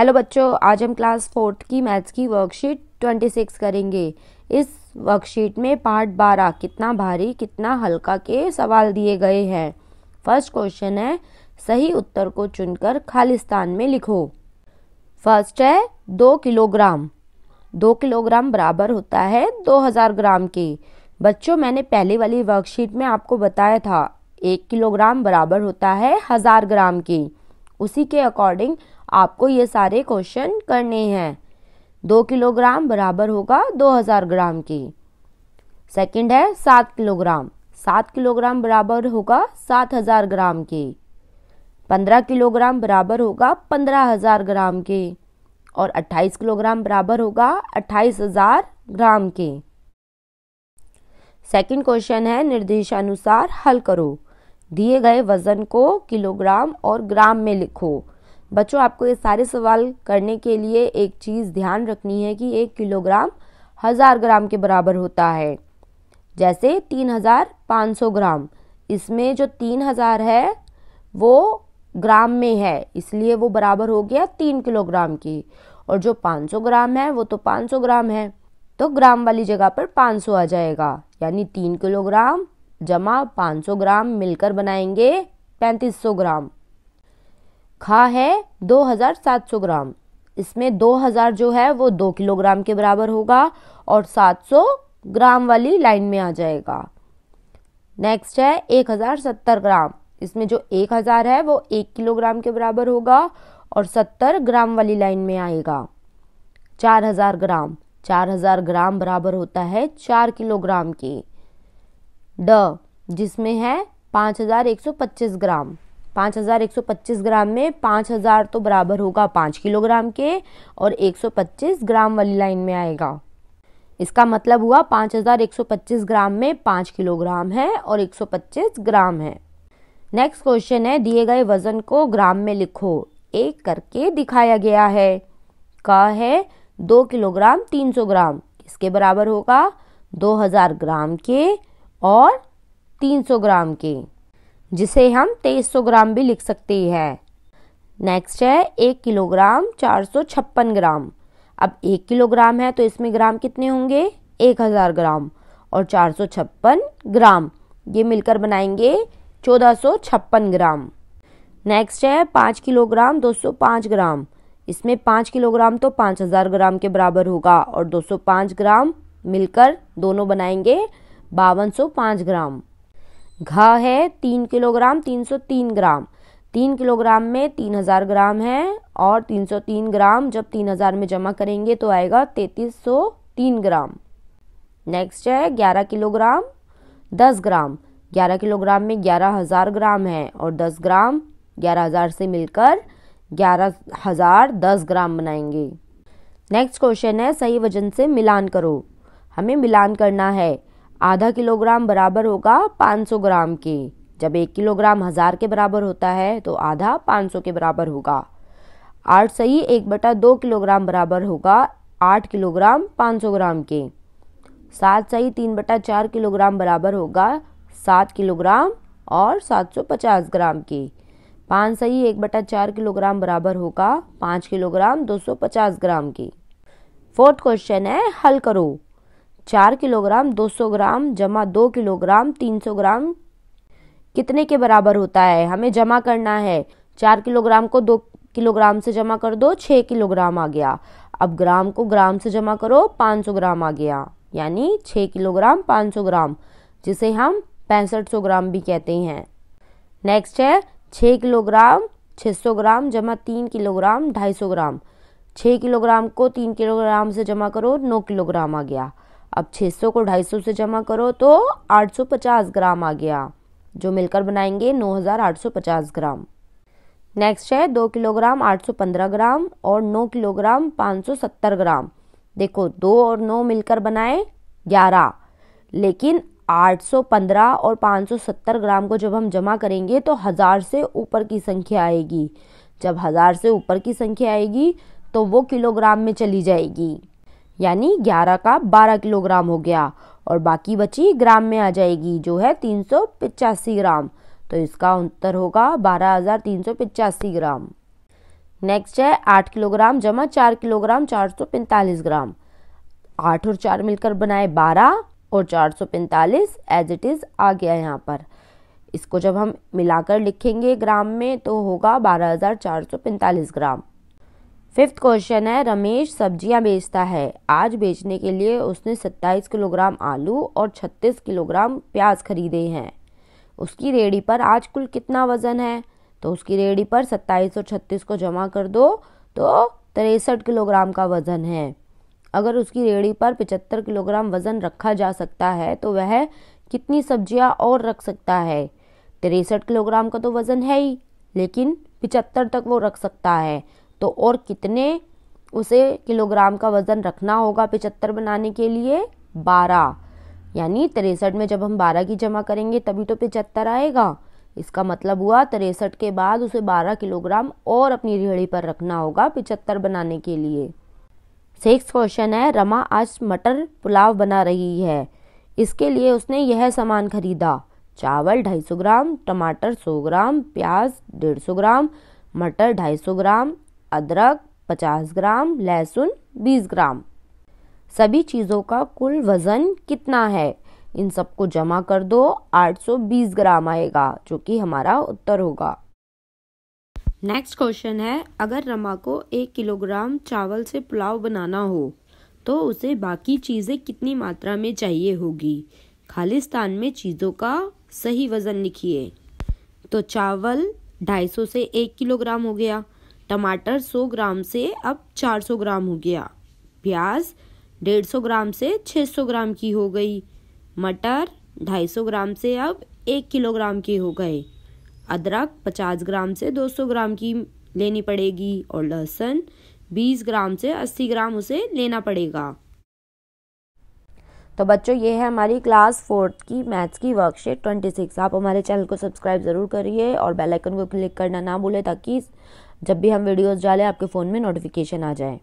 hello बच्चों आज हम क्लास फोर्थ की मैथ्स की वर्कशीट ट्वेंटी सिक्स करेंगे इस वर्कशीट में पार्ट बारह कितना भारी कितना हल्का के सवाल दिए गए हैं फर्स्ट क्वेश्चन है सही उत्तर को चुनकर खालिस्तान में लिखो फर्स्ट है दो किलोग्राम दो किलोग्राम बराबर होता है दो हज़ार ग्राम के बच्चों मैंने पहले वाली वर्कशीट में आपको बताया था एक किलोग्राम बराबर होता है हज़ार ग्राम की उसी के अकॉर्डिंग आपको ये सारे क्वेश्चन करने हैं दो किलोग्राम बराबर होगा दो हज़ार ग्राम की सेकंड है सात किलोग्राम सात किलोग्राम बराबर होगा सात हज़ार ग्राम की पंद्रह किलोग्राम बराबर होगा पंद्रह हज़ार ग्राम के और अट्ठाईस किलोग्राम बराबर होगा अट्ठाईस हज़ार ग्राम के सेकंड क्वेश्चन है निर्देशानुसार हल करो दिए गए वजन को किलोग्राम और ग्राम में लिखो बच्चों आपको ये सारे सवाल करने के लिए एक चीज़ ध्यान रखनी है कि एक किलोग्राम हज़ार ग्राम के बराबर होता है जैसे तीन हज़ार पाँच सौ ग्राम इसमें जो तीन हज़ार है वो ग्राम में है इसलिए वो बराबर हो गया तीन किलोग्राम की और जो पाँच सौ ग्राम है वो तो पाँच सौ ग्राम है तो ग्राम वाली जगह पर पाँच सौ आ जाएगा यानी तीन किलोग्राम जमा पाँच सौ ग्राम मिलकर बनाएंगे पैंतीस सौ ग्राम खा है 2700 ग्राम इसमें 2000 जो है वो दो किलोग्राम के बराबर होगा और 700 ग्राम वाली लाइन में आ जाएगा नेक्स्ट है 1070 ग्राम इसमें जो 1000 है वो एक किलोग्राम के बराबर होगा और 70 ग्राम वाली लाइन में आएगा 4000 ग्राम 4000 ग्राम बराबर होता है 4 किलोग्राम के ड जिसमें है 5125 ग्राम 5125 ग्राम में 5000 तो बराबर होगा 5 किलोग्राम के और 125 ग्राम वाली लाइन में आएगा इसका मतलब हुआ 5125 ग्राम में 5 किलोग्राम है और 125 ग्राम है नेक्स्ट क्वेश्चन है दिए गए वज़न को ग्राम में लिखो एक करके दिखाया गया है का है दो किलोग्राम तीन सौ ग्राम इसके बराबर होगा दो हज़ार ग्राम के और तीन सौ ग्राम के जिसे हम 2300 ग्राम भी लिख सकते हैं नेक्स्ट है एक किलोग्राम चार सौ छप्पन ग्राम अब एक किलोग्राम है तो इसमें ग्राम कितने होंगे एक हज़ार ग्राम और चार सौ छप्पन ग्राम ये मिलकर बनाएंगे चौदह सौ छप्पन ग्राम नेक्स्ट है पाँच किलोग्राम दो सौ पाँच ग्राम इसमें पाँच किलोग्राम तो पाँच हज़ार ग्राम के बराबर होगा और दो सौ पाँच ग्राम मिलकर दोनों बनाएंगे बावन सौ पाँच ग्राम घा है तीन किलोग्राम तीन सौ तीन ग्राम तीन किलोग्राम में तीन हज़ार ग्राम है और तीन सौ तीन ग्राम जब तीन हज़ार में जमा करेंगे तो आएगा तैतीस सौ तीन ग्राम नेक्स्ट है ग्यारह किलोग्राम दस ग्राम ग्यारह किलोग्राम में ग्यारह हज़ार ग्राम है और दस ग्राम ग्यारह हज़ार से मिलकर ग्यारह हज़ार दस ग्राम बनाएंगे नेक्स्ट क्वेश्चन है सही वजन से मिलान करो हमें मिलान करना है आधा किलोग्राम बराबर होगा 500 ग्राम के जब एक किलोग्राम हज़ार के बराबर होता है तो आधा 500 के बराबर होगा आठ सही एक बटा दो किलोग्राम बराबर होगा आठ किलोग्राम 500 ग्राम के सात सही तीन बटा चार किलोग्राम बराबर होगा सात किलोग्राम और 750 ग्राम के पाँच सही एक बटा चार किलोग्राम बराबर होगा पाँच किलोग्राम 250 ग्राम के फोर्थ क्वेश्चन है हल करो चार किलोग्राम दो सौ ग्राम जमा दो किलोग्राम तीन सौ ग्राम कितने के बराबर होता है हमें जमा करना है चार किलोग्राम को दो किलोग्राम से जमा कर दो छः किलोग्राम आ गया अब ग्राम को ग्राम से जमा करो पाँच सौ ग्राम आ गया यानी छः किलोग्राम पाँच सौ ग्राम जिसे हम पैंसठ सौ ग्राम भी कहते हैं नेक्स्ट है छः किलोग्राम छः सौ ग्राम जमा तीन किलोग्राम ढाई सौ ग्राम छः किलोग्राम को तीन किलोग्राम से जमा करो नौ किलोग्राम आ गया अब 600 को 250 से जमा करो तो 850 ग्राम आ गया जो मिलकर बनाएंगे 9850 ग्राम नेक्स्ट है दो किलोग्राम 815 ग्राम और 9 किलोग्राम 570 ग्राम देखो दो और नौ मिलकर बनाए ग्यारह लेकिन 815 और 570 ग्राम को जब हम जमा करेंगे तो हज़ार से ऊपर की संख्या आएगी जब हज़ार से ऊपर की संख्या आएगी तो वो किलोग्राम में चली जाएगी यानी 11 का 12 किलोग्राम हो गया और बाकी बची ग्राम में आ जाएगी जो है तीन ग्राम तो इसका उत्तर होगा बारह ग्राम नेक्स्ट है आठ किलोग्राम जमा चार किलोग्राम चार सौ पैंतालीस ग्राम आठ और चार मिलकर बनाए बारह और चार सौ पैंतालीस एज इट इज़ आ गया यहाँ पर इसको जब हम मिलाकर लिखेंगे ग्राम में तो होगा बारह हज़ार चार सौ पैंतालीस ग्राम फिफ्थ क्वेश्चन है रमेश सब्जियां बेचता है आज बेचने के लिए उसने 27 किलोग्राम आलू और 36 किलोग्राम प्याज खरीदे हैं उसकी रेडी पर आज कुल कितना वज़न है तो उसकी रेडी पर 27 और 36 को जमा कर दो तो तिरसठ किलोग्राम का वज़न है अगर उसकी रेडी पर 75 किलोग्राम वज़न रखा जा सकता है तो वह कितनी सब्जियां और रख सकता है तिरसठ किलोग्राम का तो वज़न है ही लेकिन पिचहत्तर तक वो रख सकता है तो और कितने उसे किलोग्राम का वज़न रखना होगा पिचहत्तर बनाने के लिए बारह यानी तिरसठ में जब हम बारह की जमा करेंगे तभी तो पिचहत्तर आएगा इसका मतलब हुआ तिरसठ के बाद उसे बारह किलोग्राम और अपनी रेहड़ी पर रखना होगा पिचहत्तर बनाने के लिए सिक्स क्वेश्चन है रमा आज मटर पुलाव बना रही है इसके लिए उसने यह सामान खरीदा चावल 250 ग्राम टमाटर 100 ग्राम प्याज 150 ग्राम मटर 250 ग्राम अदरक 50 ग्राम लहसुन 20 ग्राम सभी चीज़ों का कुल वज़न कितना है इन सबको जमा कर दो 820 ग्राम आएगा जो कि हमारा उत्तर होगा नेक्स्ट क्वेश्चन है अगर रमा को एक किलोग्राम चावल से पुलाव बनाना हो तो उसे बाकी चीज़ें कितनी मात्रा में चाहिए होगी खालिस्तान में चीज़ों का सही वज़न लिखिए तो चावल 250 से एक किलोग्राम हो गया टमाटर 100 ग्राम से अब 400 ग्राम हो गया प्याज 150 ग्राम से 600 ग्राम की हो गई मटर 250 ग्राम से अब एक किलोग्राम के हो गए अदरक 50 ग्राम से 200 ग्राम की लेनी पड़ेगी और लहसुन 20 ग्राम से 80 ग्राम उसे लेना पड़ेगा तो बच्चों ये है हमारी क्लास फोर्थ की मैथ्स की वर्कशीट 26 आप हमारे चैनल को सब्सक्राइब ज़रूर करिए और बेल आइकन को क्लिक करना ना भूलें ताकि जब भी हम वीडियोस डालें आपके फ़ोन में नोटिफिकेशन आ जाए